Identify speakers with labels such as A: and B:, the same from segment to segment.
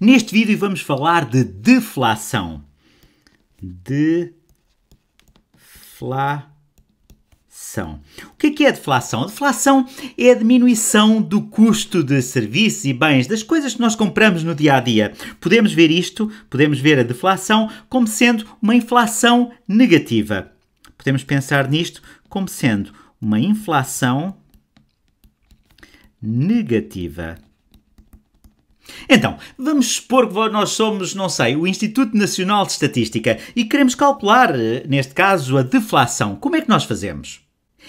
A: Neste vídeo vamos falar de deflação. Deflação. O que é, que é deflação? A deflação é a diminuição do custo de serviços e bens, das coisas que nós compramos no dia a dia. Podemos ver isto, podemos ver a deflação como sendo uma inflação negativa. Podemos pensar nisto como sendo uma inflação negativa então, vamos supor que nós somos, não sei, o Instituto Nacional de Estatística e queremos calcular, eh, neste caso, a deflação. Como é que nós fazemos?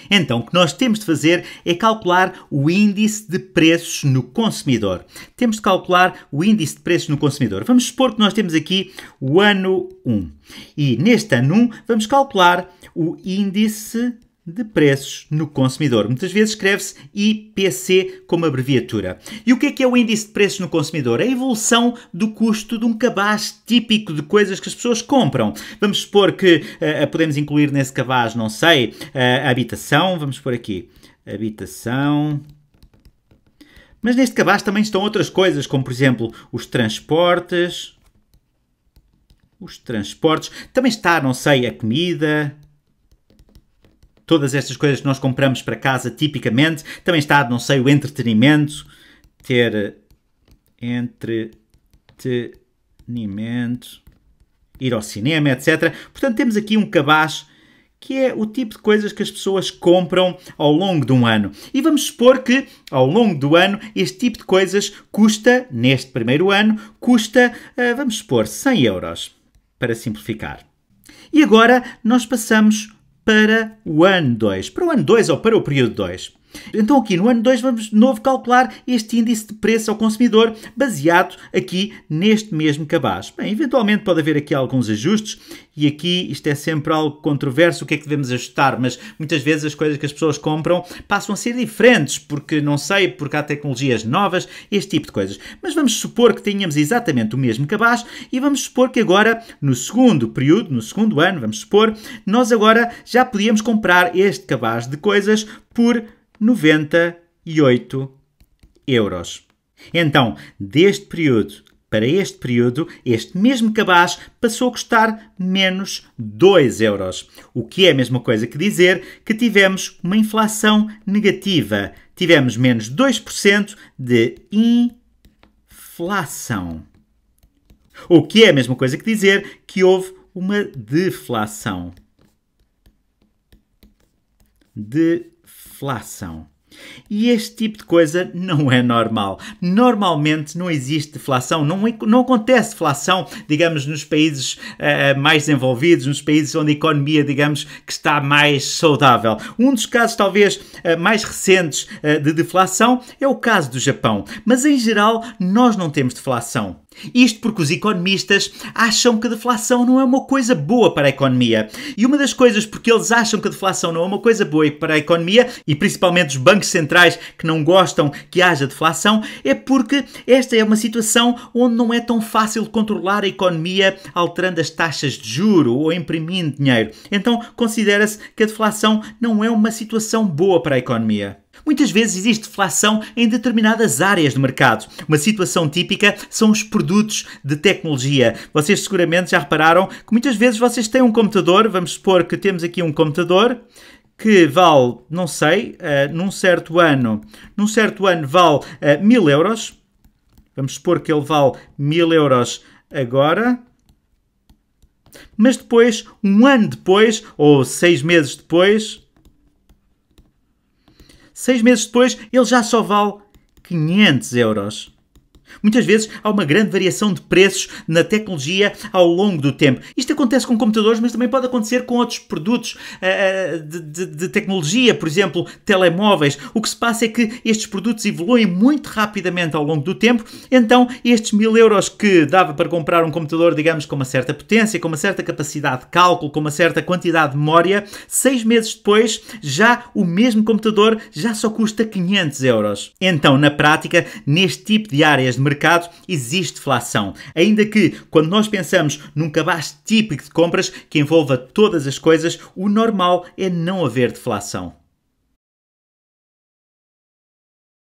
A: Então, o que nós temos de fazer é calcular o índice de preços no consumidor. Temos de calcular o índice de preços no consumidor. Vamos supor que nós temos aqui o ano 1. E neste ano 1 vamos calcular o índice de preços no consumidor. Muitas vezes escreve-se IPC como abreviatura. E o que é que é o índice de preços no consumidor? É a evolução do custo de um cabaz típico de coisas que as pessoas compram. Vamos supor que uh, podemos incluir nesse cabaz, não sei, uh, a habitação, vamos por aqui, habitação, mas neste cabaz também estão outras coisas, como por exemplo os transportes. Os transportes. Também está, não sei, a comida, todas estas coisas que nós compramos para casa tipicamente. Também está, não sei, o entretenimento. Ter eh, entretenimento. Ir ao cinema, etc. Portanto, temos aqui um cabaz que é o tipo de coisas que as pessoas compram ao longo de um ano. E vamos supor que, ao longo do ano, este tipo de coisas custa, neste primeiro ano, custa, eh, vamos supor, 100 euros, para simplificar. E agora nós passamos para o ano 2, para o ano 2 ou para o período 2. Então aqui no ano 2 vamos de novo calcular este índice de preço ao consumidor baseado aqui neste mesmo cabaz. Bem, eventualmente pode haver aqui alguns ajustes e aqui isto é sempre algo controverso, o que é que devemos ajustar, mas muitas vezes as coisas que as pessoas compram passam a ser diferentes, porque não sei, porque há tecnologias novas, este tipo de coisas. Mas vamos supor que tenhamos exatamente o mesmo cabaz e vamos supor que agora no segundo período, no segundo ano, vamos supor, nós agora já podíamos comprar este cabaz de coisas por 98 euros. Então, deste período para este período, este mesmo cabaz passou a custar menos 2 euros, o que é a mesma coisa que dizer que tivemos uma inflação negativa. Tivemos menos 2% de inflação. O que é a mesma coisa que dizer que houve uma deflação. De inflação. E este tipo de coisa não é normal. Normalmente não existe deflação, não, não acontece deflação, digamos, nos países uh, mais desenvolvidos, nos países onde a economia, digamos, que está mais saudável. Um dos casos talvez uh, mais recentes uh, de deflação é o caso do Japão, mas em geral nós não temos deflação. Isto porque os economistas acham que a deflação não é uma coisa boa para a economia. E uma das coisas porque eles acham que a deflação não é uma coisa boa para a economia, e principalmente os bancos bancos centrais que não gostam que haja deflação, é porque esta é uma situação onde não é tão fácil controlar a economia alterando as taxas de juro ou imprimindo dinheiro. Então, considera-se que a deflação não é uma situação boa para a economia. Muitas vezes existe deflação em determinadas áreas do mercado. Uma situação típica são os produtos de tecnologia. Vocês seguramente já repararam que muitas vezes vocês têm um computador, vamos supor que temos aqui um computador, que vale, não sei, uh, num certo ano, num certo ano vale uh, eh, 1000 euros. Vamos supor que ele vale 1000 euros agora. Mas depois, um ano depois, ou seis meses depois, seis meses depois, ele já só vale 500 euros. Muitas vezes há uma grande variação de preços na tecnologia ao longo do tempo. Isto acontece com computadores, mas também pode acontecer com outros produtos uh, de, de, de, tecnologia, por exemplo, telemóveis. O que se passa é que estes produtos evoluem muito rapidamente ao longo do tempo, então estes mil euros que dava para comprar um computador, digamos, com uma certa potência, com uma certa capacidade de cálculo, com uma certa quantidade de memória, seis meses depois já o mesmo computador já só custa 500 euros. Então, na prática, neste tipo de áreas de mercado existe deflação. Ainda que, quando nós pensamos num cabaz típico de compras que envolva todas as coisas, o normal é não haver deflação.